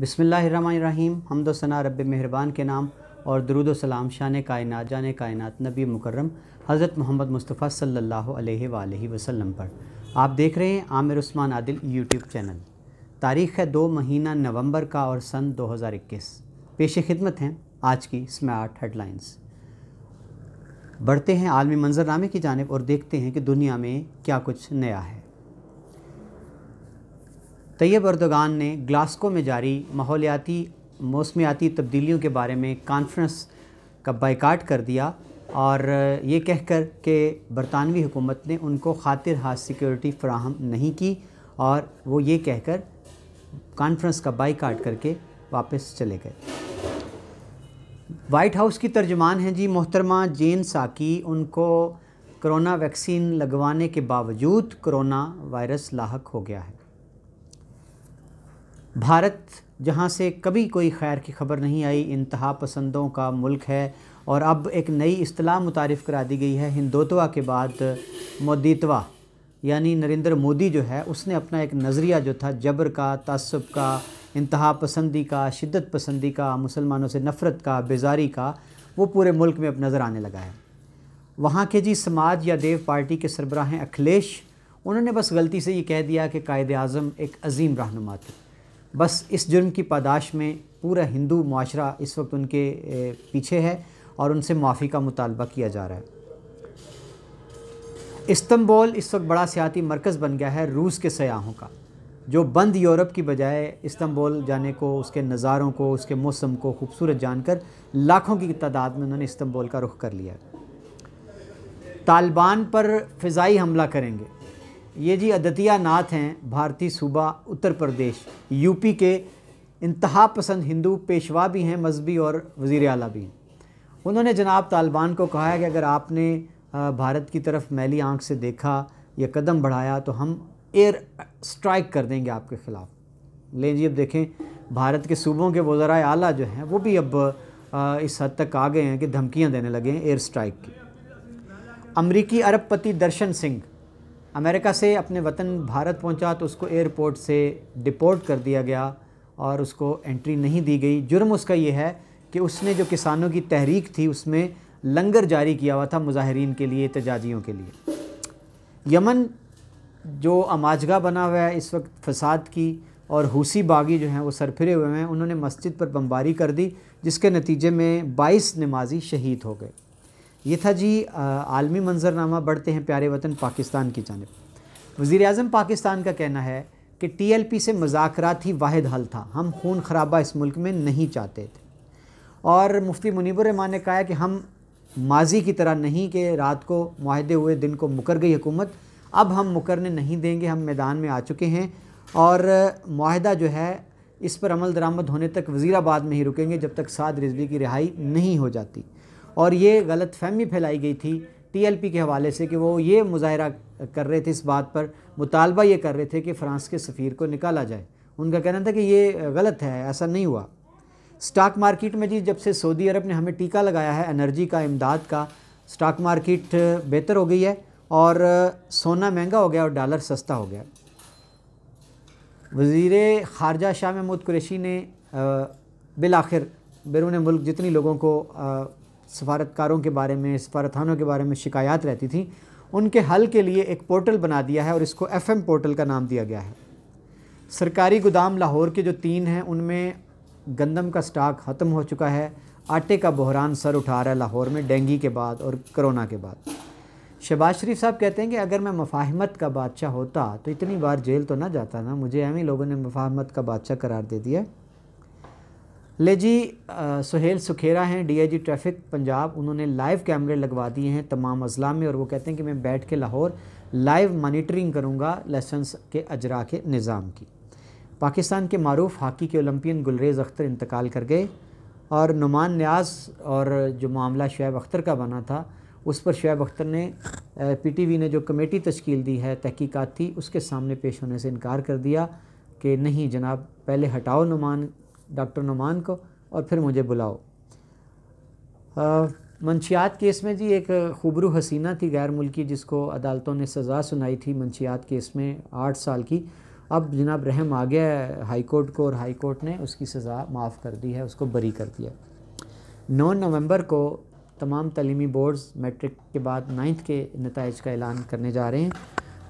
बिसमीम हमदोसना रब मेहरबान के नाम और दरुद सलाम शान कायनात जान कायन नबी मुकर्रम हज़रत मोहम्मद मुस्तफ़ा सल्ला वसल्लम पर आप देख रहे हैं आमिर उस्मान आदिल यूट्यूब चैनल तारीख़ है दो महीना नवंबर का और सन 2021 पेश खिदमत हैं आज की स्मार्ट हेडलाइंस बढ़ते हैं आलमी मंजरनामे की जानब और देखते हैं कि दुनिया में क्या कुछ नया है तैयब अर्दोगान ने ग्लासको में जारी माहौलियाती मौसमियाती तब्दीलियों के बारे में कॉन्फ्रेंस का बाइकाट कर दिया और ये कहकर के बरतानवी हुकूमत ने उनको खातिर हाथ सिक्योरिटी फ्राहम नहीं की और वो ये कहकर कॉन्फ्रेंस का बाइकाट करके वापस चले गए वाइट हाउस की तर्जमान हैं जी मोहतरमा जेन साकी उनको कोरोना वैक्सीन लगवाने के बावजूद कोरोना वायरस लाक हो गया है भारत जहाँ से कभी कोई खैर की खबर नहीं आई इंतहा पसंदों का मुल्क है और अब एक नई असलाह मुतारफ़ करा दी गई है हिंदुत्वा के बाद मोदीतवा यानी नरेंद्र मोदी जो है उसने अपना एक नज़रिया जो था जबर का तसब का इंतहा पसंदी का शिद्दत पसंदी का मुसलमानों से नफ़रत का बेजारी का वो पूरे मुल्क में अब नज़र आने लगा है वहाँ के जी समाज या देव पार्टी के सरबराह अखिलेश उन्होंने बस गलती से ये कह दिया कि कायद अज़म एक अजीम रहनुमा थे बस इस जुर्म की पादाश में पूरा हिंदू माशरा इस वक्त उनके पीछे है और उनसे माफ़ी का मुतालबा किया जा रहा है इस्तंबोल इस वक्त बड़ा सियाती मरकज़ बन गया है रूस के सयाहों का जो बंद यूरोप की बजाय इस्तंबोल जाने को उसके नज़ारों को उसके मौसम को खूबसूरत जानकर लाखों की तादाद में उन्होंने इस्तंबोल का रुख कर लिया तालिबान पर फ़िज़ाई हमला करेंगे ये जी अदतिया नाथ हैं भारतीय सूबा उत्तर प्रदेश यूपी के इंतहा पसंद हिंदू पेशवा भी हैं मजहबी और वज़ी अला भी हैं उन्होंने जनाब तालिबान को कहा है कि अगर आपने भारत की तरफ मैली आंख से देखा या कदम बढ़ाया तो हम एयर स्ट्राइक कर देंगे आपके ख़िलाफ़ ले जी अब देखें भारत के सूबों के वज़रा आला जो हैं वो भी अब इस हद तक आ गए हैं कि धमकियां देने लगे हैं एयर स्ट्राइक की अमरीकी अरबपति दर्शन सिंह अमेरिका से अपने वतन भारत पहुंचा तो उसको एयरपोर्ट से डिपोर्ट कर दिया गया और उसको एंट्री नहीं दी गई जुर्म उसका यह है कि उसने जो किसानों की तहरीक थी उसमें लंगर जारी किया हुआ था मुजाहरीन के लिए तजाजियों के लिए यमन जो अमाजगा बना हुआ है इस वक्त फसाद की और हूसी बागी जो हैं वो सरफिरे हुए हैं उन्होंने मस्जिद पर बमबारी कर दी जिसके नतीजे में 22 नमाजी शहीद हो गए ये था जी आलमी मंजरनामा बढ़ते हैं प्यारे वतन पाकिस्तान की जानब वज़ी अजम पाकिस्तान का कहना है कि टी एल पी से मजाक ही वाद हल था हम खून खराबा इस मुल्क में नहीं चाहते थे और मुफ्ती मुनीबरमान ने कहा कि हम माजी की तरह नहीं कि रात को माहदे हुए दिन को मुकर गई हुकूमत अब हम मुकरने नहीं देंगे हम मैदान में आ चुके हैं और माहदा जो है इस पर अमल दरामद होने तक वज़ीराबाद में ही रुकेंगे जब तक साद रिजवी की रिहाई नहीं हो जाती और ये गलत फहमी फैलाई गई थी टीएलपी के हवाले से कि वो ये मुजाहरा कर रहे थे इस बात पर मुतालबा ये कर रहे थे कि फ़्रांस के सफ़ीर को निकाला जाए उनका कहना था कि ये गलत है ऐसा नहीं हुआ स्टॉक मार्केट में जी जब से सऊदी अरब ने हमें टीका लगाया है एनर्जी का इमदाद का स्टॉक मार्केट बेहतर हो गई है और सोना महंगा हो गया और डॉलर सस्ता हो गया वजीर ख़ारजा शाह महमूद कुरेशी ने बिल आखिर बैरून मुल्क जितनी लोगों को सफारतकारों के बारे में सफारतखानों के बारे में शिकायत रहती थी उनके हल के लिए एक पोर्टल बना दिया है और इसको एफएम पोर्टल का नाम दिया गया है सरकारी गोदाम लाहौर के जो तीन हैं उनमें गंदम का स्टॉक ख़त्म हो चुका है आटे का बहरान सर उठा रहा है लाहौर में डेंगी के बाद और करोना के बाद शहबाज शरीफ साहब कहते हैं कि अगर मैं मफाहमत का बादशाह होता तो इतनी बार जेल तो ना जाता ना मुझे एम लोगों ने मफाहमत का बादशाह करार दे दिया ले जी सुहेल सुखेरा हैं डीआईजी ट्रैफिक पंजाब उन्होंने लाइव कैमरे लगवा दिए हैं तमाम अजला में और वो कहते हैं कि मैं बैठ के लाहौर लाइव मॉनिटरिंग करूँगा लाइसेंस के अजरा के निज़ाम की पाकिस्तान के मरूफ हॉकी के ओलंपियन गुलरेज़ अख्तर इंतकाल कर गए और नुमान न्याज और जो मामला शुएब अख्तर का बना था उस पर शुएब अख्तर ने वी ने जो कमेटी तश्कील दी है तहकीकात थी उसके सामने पेश होने से इनकार कर दिया कि नहीं जनाब पहले हटाओ नुमान डॉक्टर नुमान को और फिर मुझे बुलाओ मंशियात केस में जी एक खूबरू हसीना थी गैर मुल्की जिसको अदालतों ने सज़ा सुनाई थी मंशियात केस में आठ साल की अब जनाब रहम आ गया है हाई कोर्ट को और हाई कोर्ट ने उसकी सज़ा माफ़ कर दी है उसको बरी कर दिया नौ नवंबर को तमाम तलीमी बोर्ड्स मैट्रिक के बाद नाइन्थ के नतज का ऐलान करने जा रहे हैं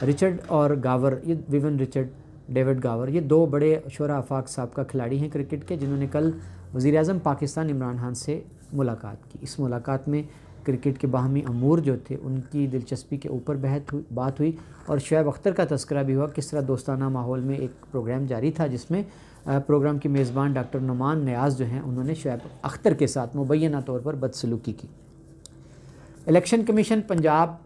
रिचर्ड और गावर ये विवन रिचर्ड डेविड गावर ये दो बड़े शोरा आफाक साहब का खिलाड़ी हैं क्रिकेट के जिन्होंने कल वज़ी अजम पाकिस्तान इमरान खान से मुलाकात की इस मुलाकात में क्रिकेट के बाहमी अमूर जो थे उनकी दिलचस्पी के ऊपर बहत हुई बात हुई और शुएब अख्तर का तस्करा भी हुआ किस तरह दोस्ताना माहौल में एक प्रोग्राम जारी था जिसमें प्रोग्राम की मेज़बान डॉक्टर नुमान न्याज जो हैं उन्होंने शुएब अख्तर के साथ मुबैना तौर पर बदसलूकी की इलेक्शन कमीशन पंजाब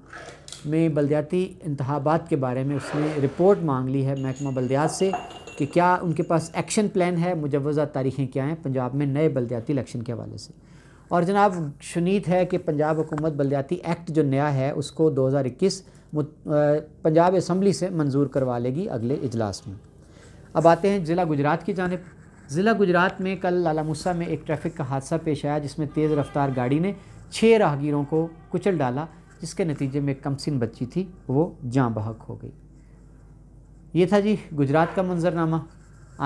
उसमें बलदियाती इंतबात के बारे में उसने रिपोर्ट मांग ली है महकमा बलदियात से कि क्या उनके पास एक्शन प्लान है मुजवज़ा तारीखें क्या हैं पंजाब में नए बलदियाती इलेक्शन के हवाले से और जनाब शुनीत है कि पंजाब हुकूमत बलदियाती एक्ट जो नया है उसको 2021 पंजाब इसम्बली से मंजूर करवा लेगी अगले इजलास में अब आते हैं ज़िला गुजरात की जानब ज़िला गुजरात में कल मुसा में एक ट्रैफिक का हादसा पेश आया जिसमें तेज़ रफ्तार गाड़ी ने छः राहगीरों को कुचल डाला जिसके नतीजे में कमसिन बच्ची थी वो जाँ बहक हो गई ये था जी गुजरात का मंजरनामा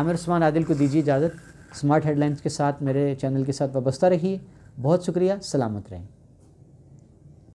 आमिर उस्मान आदिल को दीजिए इजाज़त स्मार्ट हेडलाइंस के साथ मेरे चैनल के साथ वाबस्ता रहिए बहुत शुक्रिया सलामत रहें